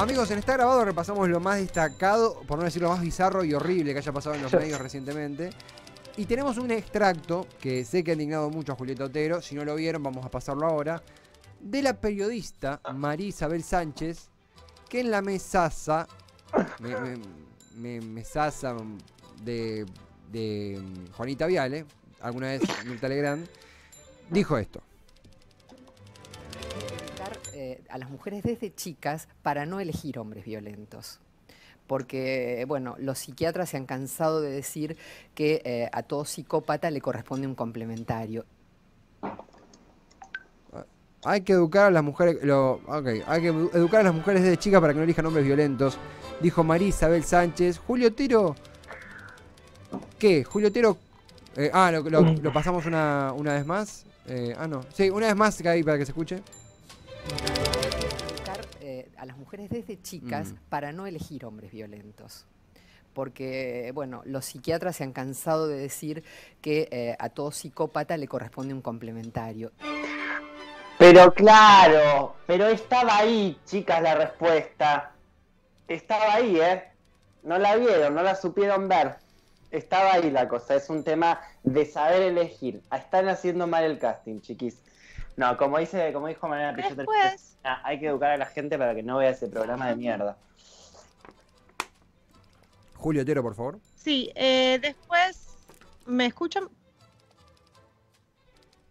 Amigos, en este Grabado repasamos lo más destacado, por no decir lo más bizarro y horrible que haya pasado en los medios recientemente. Y tenemos un extracto que sé que ha indignado mucho a Julieta Otero. Si no lo vieron, vamos a pasarlo ahora. De la periodista María Isabel Sánchez, que en la mesaza. de, de mm, Juanita Viale, alguna vez en el Telegram, dijo esto. Eh, a las mujeres desde chicas para no elegir hombres violentos porque bueno, los psiquiatras se han cansado de decir que eh, a todo psicópata le corresponde un complementario. Ah, hay que educar a las mujeres, lo, hay que educar a las mujeres desde chicas para que no elijan hombres violentos, dijo María Isabel Sánchez. Julio Tiro, ¿qué? Julio Tiro, eh, ah, lo, pasamos una, vez más. ah, no, sí, una vez más, para que se escuche a las mujeres desde chicas mm. para no elegir hombres violentos porque bueno, los psiquiatras se han cansado de decir que eh, a todo psicópata le corresponde un complementario. Pero claro, pero estaba ahí, chicas, la respuesta. Estaba ahí, ¿eh? No la vieron, no la supieron ver. Estaba ahí la cosa, es un tema de saber elegir. Están haciendo mal el casting, chiquis. No, como dice, como dijo Mariana hay que educar a la gente para que no vea ese programa de mierda. Julio tiro por favor. Sí, eh, después me escuchan.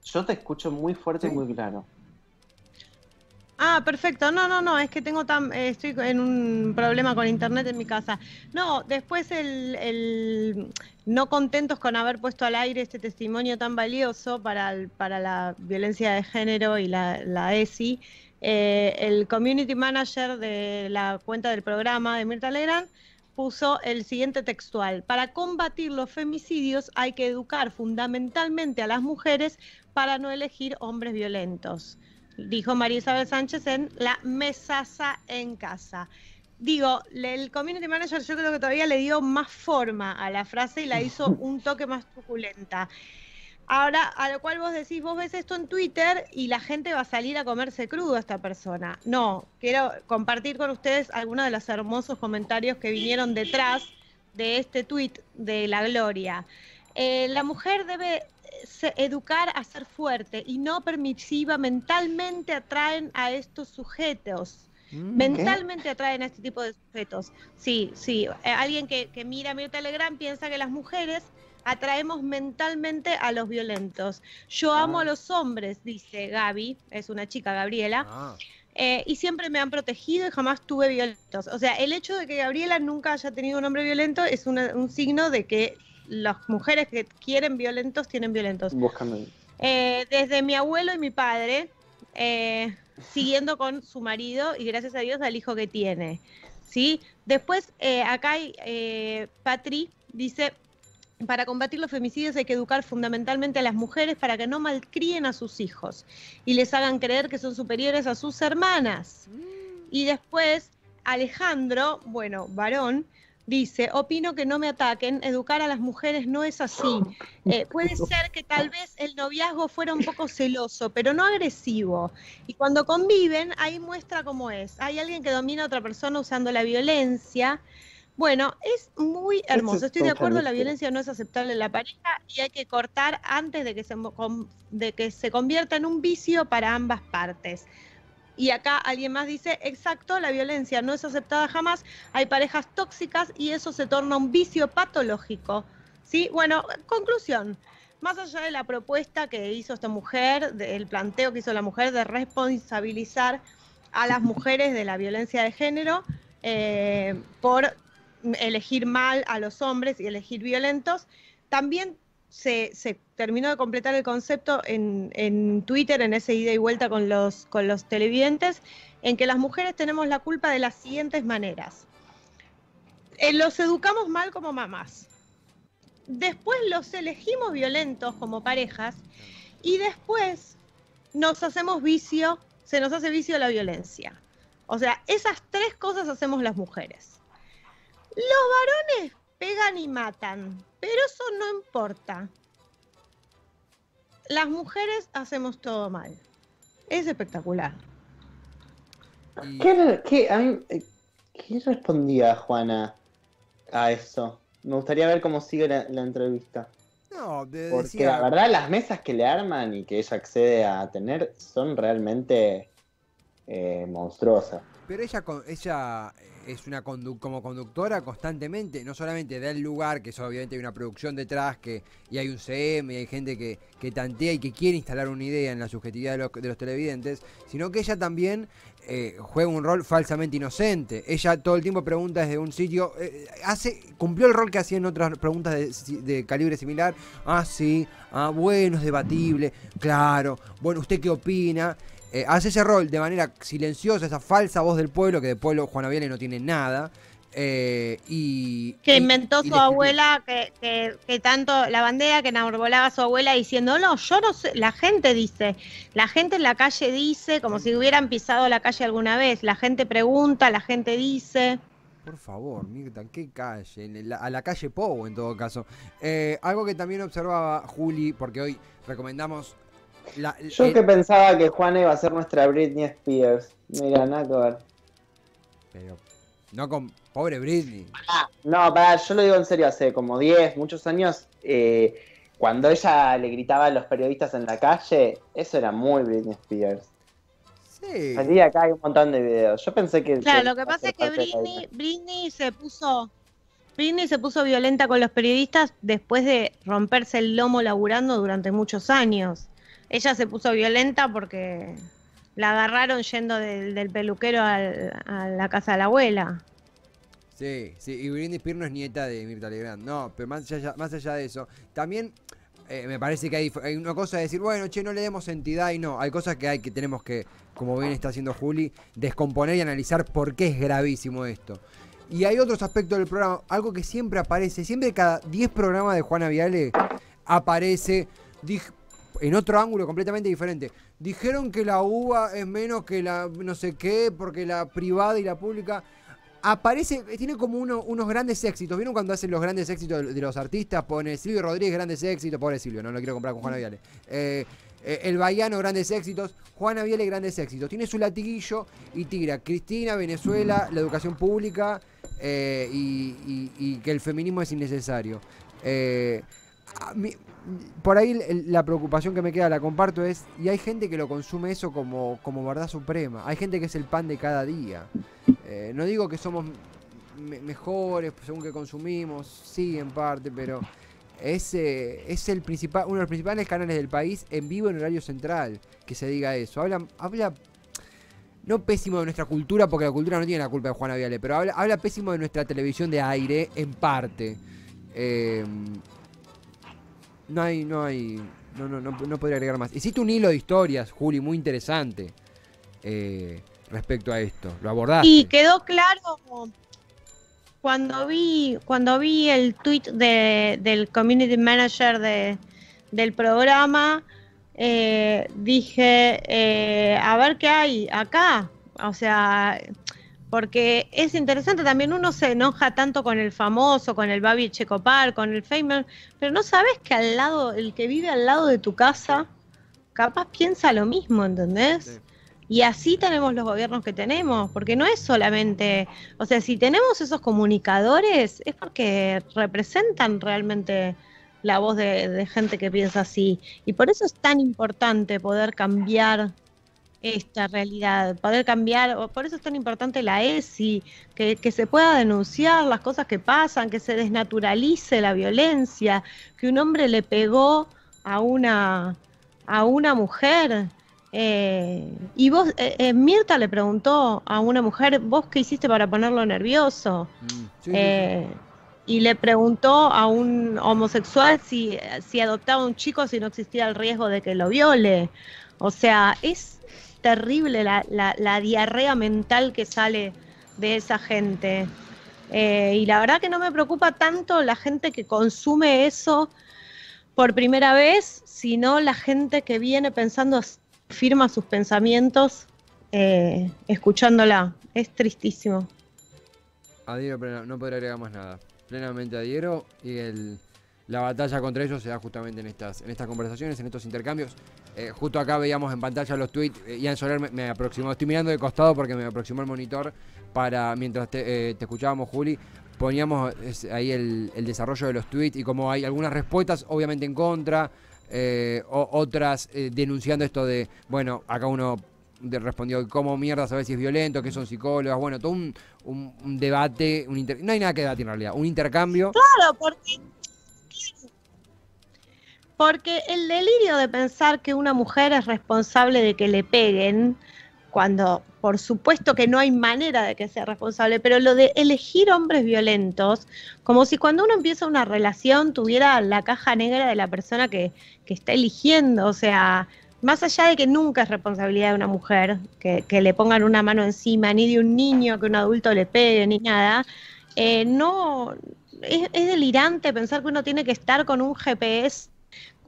Yo te escucho muy fuerte y muy claro. Ah, perfecto. No, no, no, es que tengo eh, estoy en un problema con internet en mi casa. No, después el, no contentos con haber puesto al aire este testimonio tan valioso para, para la violencia de género y la, la ESI, eh, el community manager de la cuenta del programa de Mirta Legrand puso el siguiente textual. Para combatir los femicidios hay que educar fundamentalmente a las mujeres para no elegir hombres violentos dijo María Isabel Sánchez en la mesaza en casa. Digo, el community manager yo creo que todavía le dio más forma a la frase y la hizo un toque más truculenta. Ahora, a lo cual vos decís, vos ves esto en Twitter y la gente va a salir a comerse crudo a esta persona. No, quiero compartir con ustedes algunos de los hermosos comentarios que vinieron detrás de este tuit de la gloria. Eh, la mujer debe educar a ser fuerte y no permisiva mentalmente atraen a estos sujetos. Mm, mentalmente atraen a este tipo de sujetos. Sí, sí. Eh, alguien que, mira mi Telegram piensa que las mujeres atraemos mentalmente a los violentos. Yo ah. amo a los hombres, dice Gaby, es una chica, Gabriela. Ah. Eh, y siempre me han protegido y jamás tuve violentos. O sea, el hecho de que Gabriela nunca haya tenido un hombre violento es un signo de que las mujeres que quieren violentos tienen violentos. Eh, desde mi abuelo y mi padre, eh, siguiendo con su marido y gracias a Dios al hijo que tiene. ¿sí? Después, eh, acá hay, Patri dice, para combatir los femicidios hay que educar fundamentalmente a las mujeres para que no malcrien a sus hijos y les hagan creer que son superiores a sus hermanas. Mm. Y después, Alejandro, bueno, varón, dice, opino que no me ataquen, educar a las mujeres no es así. Eh, puede ser que tal vez el noviazgo fuera un poco celoso, pero no agresivo. Y cuando conviven, ahí muestra cómo es. Hay alguien que domina a otra persona usando la violencia. Bueno, es muy hermoso. Estoy de acuerdo, la violencia no es aceptable en la pareja y hay que cortar antes de que se, de que se convierta en un vicio para ambas partes. Y acá alguien más dice, exacto, la violencia no es aceptada jamás, hay parejas tóxicas y eso se torna un vicio patológico. ¿Sí? Bueno, conclusión. Más allá de la propuesta que hizo esta mujer, del planteo que hizo la mujer de responsabilizar a las mujeres de la violencia de género eh, por elegir mal a los hombres y elegir violentos, también se, terminó de completar el concepto en, Twitter, en ese ida y vuelta con los, con los televidentes, en que las mujeres tenemos la culpa de las siguientes maneras. Eh, los educamos mal como mamás. Después los elegimos violentos como parejas y después nos hacemos vicio, se nos hace vicio la violencia. O sea, esas tres cosas hacemos las mujeres. Los varones pegan y matan, pero eso no importa. Las mujeres hacemos todo mal. Es espectacular. ¿Qué, respondía Juana a eso? Me gustaría ver cómo sigue la, entrevista. No, Porque la verdad las mesas que le arman y que ella accede a tener son realmente eh, monstruosas. Pero ella, ella eh, es una como conductora constantemente, no solamente da el lugar, que obviamente hay una producción detrás, que, y hay un CM, y hay gente que, tantea y que quiere instalar una idea en la subjetividad de los, televidentes, sino que ella también eh, juega un rol falsamente inocente. Ella todo el tiempo pregunta desde un sitio, eh, hace, cumplió el rol que hacía en otras preguntas de, de calibre similar. Ah, sí, ah, bueno, es debatible, claro, bueno, ¿usted qué opina? Eh, hace ese rol de manera silenciosa, esa falsa voz del pueblo, que de pueblo Juan Viale no tiene nada. Eh, y, que inventó su abuela, que, tanto la bandera que enamorbolaba a su abuela diciendo, no, yo no sé, la gente dice, la gente en la calle dice, como si hubieran pisado la calle alguna vez, la gente pregunta, la gente dice. Por favor, Mirta, ¿qué calle? a la calle Pou, en todo caso. Eh, algo que también observaba Juli, porque hoy recomendamos yo que pensaba que Juana iba a ser nuestra Britney Spears. Mira, nada Pero, no con. Pobre Britney. no, pará, yo lo digo en serio, hace como 10, muchos años, eh, cuando ella le gritaba a los periodistas en la calle, eso era muy Britney Spears. Sí. acá hay un montón de videos. Yo pensé que. Claro, lo que pasa es que Britney, Britney se puso. Britney se puso violenta con los periodistas después de romperse el lomo laburando durante muchos años. Ella se puso violenta porque la agarraron yendo del, peluquero a la casa de la abuela. Sí, sí, y Britney Pirno es nieta de Mirta Legrand. No, pero más allá, más allá de eso, también eh, me parece que hay, una cosa de decir, bueno, che, no le demos entidad y no. Hay cosas que hay que tenemos que, como bien está haciendo Juli, descomponer y analizar por qué es gravísimo esto. Y hay otros aspectos del programa, algo que siempre aparece, siempre cada 10 programas de Juana Viale aparece en otro ángulo completamente diferente. Dijeron que la uva es menos que la no sé qué, porque la privada y la pública aparece, tiene como unos grandes éxitos. ¿Vieron cuando hacen los grandes éxitos de, los artistas? Pone Silvio Rodríguez, grandes éxitos. Pobre Silvio, no lo quiero comprar con Juan Viale. Eh, eh, el Baiano, grandes éxitos. Juana Viale, grandes éxitos. Tiene su latiguillo y tira Cristina, Venezuela, la educación pública eh, y, y, que el feminismo es innecesario por ahí la preocupación que me queda, la comparto, es, y hay gente que lo consume eso como, como verdad suprema, hay gente que es el pan de cada día. Eh, no digo que somos mejores según que consumimos, sí, en parte, pero es, eh, es el principal, uno de los principales canales del país en vivo en horario central, que se diga eso. Habla, habla no pésimo de nuestra cultura, porque la cultura no tiene la culpa de Juana Viale, pero habla, habla pésimo de nuestra televisión de aire, en parte. Eh, no hay, no hay. No, no, no, podría agregar más. Hiciste un hilo de historias, Juli, muy interesante. Eh, respecto a esto. Lo abordaste. Y quedó claro cuando vi, cuando vi el tweet del community manager de, del programa. Eh, dije, eh, a ver qué hay acá. O sea, porque es interesante también, uno se enoja tanto con el famoso, con el Babi Checopar, con el Feynman, pero no sabes que al lado, el que vive al lado de tu casa, capaz piensa lo mismo, ¿entendés? Y así tenemos los gobiernos que tenemos, porque no es solamente, o sea, si tenemos esos comunicadores es porque representan realmente la voz de, de gente que piensa así. Y por eso es tan importante poder cambiar esta realidad, poder cambiar, por eso es tan importante la ESI, que, que, se pueda denunciar las cosas que pasan, que se desnaturalice la violencia, que un hombre le pegó a una, a una mujer. Eh, y vos, eh, eh, Mirta le preguntó a una mujer, ¿vos qué hiciste para ponerlo nervioso? Mm. Y le preguntó a un homosexual si, si adoptaba un chico si no existía el riesgo de que lo viole. O sea, es terrible la, diarrea mental que sale de esa gente. Eh, y la verdad que no me preocupa tanto la gente que consume eso por primera vez, sino la gente que viene pensando, firma sus pensamientos eh, escuchándola. Es tristísimo. Adhiero, no podría agregar más nada. Plenamente adhiero y el, la batalla contra ellos se da justamente en estas, en estas conversaciones, en estos intercambios. Eh, justo acá veíamos en pantalla los tweets. Eh, Ian Soler me, aproximó, estoy mirando de costado porque me aproximó el monitor para mientras te, eh, escuchábamos, Juli. Poníamos ahí el, desarrollo de los tweets y como hay algunas respuestas, obviamente en contra, otras denunciando esto de, bueno, acá uno respondió, ¿cómo mierda saber si es violento? ¿Qué son psicólogas? Bueno, todo un, debate, un no hay nada que debatir en realidad, un intercambio. Claro, porque porque el delirio de pensar que una mujer es responsable de que le peguen, cuando por supuesto que no hay manera de que sea responsable, pero lo de elegir hombres violentos, como si cuando uno empieza una relación tuviera la caja negra de la persona que, está eligiendo, o sea, más allá de que nunca es responsabilidad de una mujer que, le pongan una mano encima, ni de un niño que un adulto le pegue, ni nada, eh, no es, es delirante pensar que uno tiene que estar con un GPS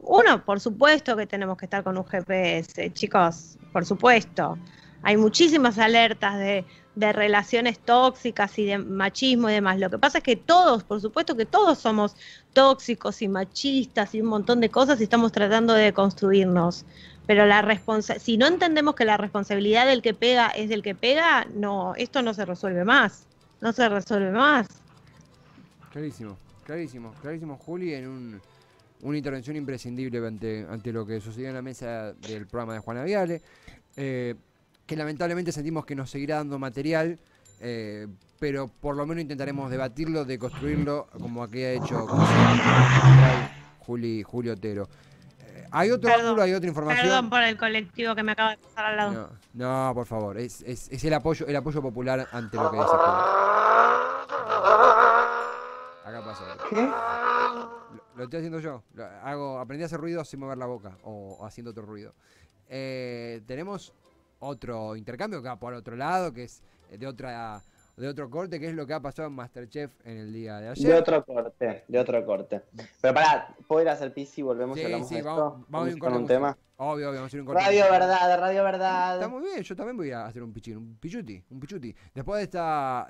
uno, por supuesto que tenemos que estar con un GPS, chicos, por supuesto. Hay muchísimas alertas de, de relaciones tóxicas y de machismo y demás. Lo que pasa es que todos, por supuesto que todos somos tóxicos y machistas y un montón de cosas y estamos tratando de construirnos. Pero la si no entendemos que la responsabilidad del que pega es del que pega, no, esto no se resuelve más. No se resuelve más. Clarísimo, clarísimo, clarísimo, Juli, en un una intervención imprescindible ante, lo que sucedió en la mesa del programa de Juana Viale, eh, que lamentablemente sentimos que nos seguirá dando material, eh, pero por lo menos intentaremos debatirlo, deconstruirlo, como aquí ha hecho Juli, Julio Otero. Eh, hay otro ángulo, hay otra información. Perdón por el colectivo que me acaba de pasar al lado. No, por favor, es, el apoyo el apoyo popular ante lo que dice. Acá pasa. ¿Qué? Lo estoy haciendo yo. hago, aprendí a hacer ruido sin mover la boca o, haciendo otro ruido. Eh, tenemos otro intercambio Que va por otro lado, que es de otra de otro corte, que es lo que ha pasado en Masterchef en el día de ayer. De otro corte, de otro corte. Pero pará, ¿puedo ir a hacer pis y volvemos a vamos a con un tema. Obvio, vamos a hacer un corte. Radio Verdad, Radio Verdad. Está muy bien, yo también voy a hacer un pichín, un pichuti, un pichuti. Después de esta,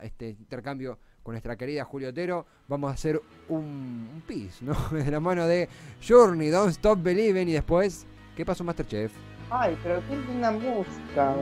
este intercambio con nuestra querida Julio Otero, vamos a hacer un, un piece, ¿no? De la mano de Journey, Don't Stop Believing y después, ¿qué pasó Masterchef? Ay, pero qué una música.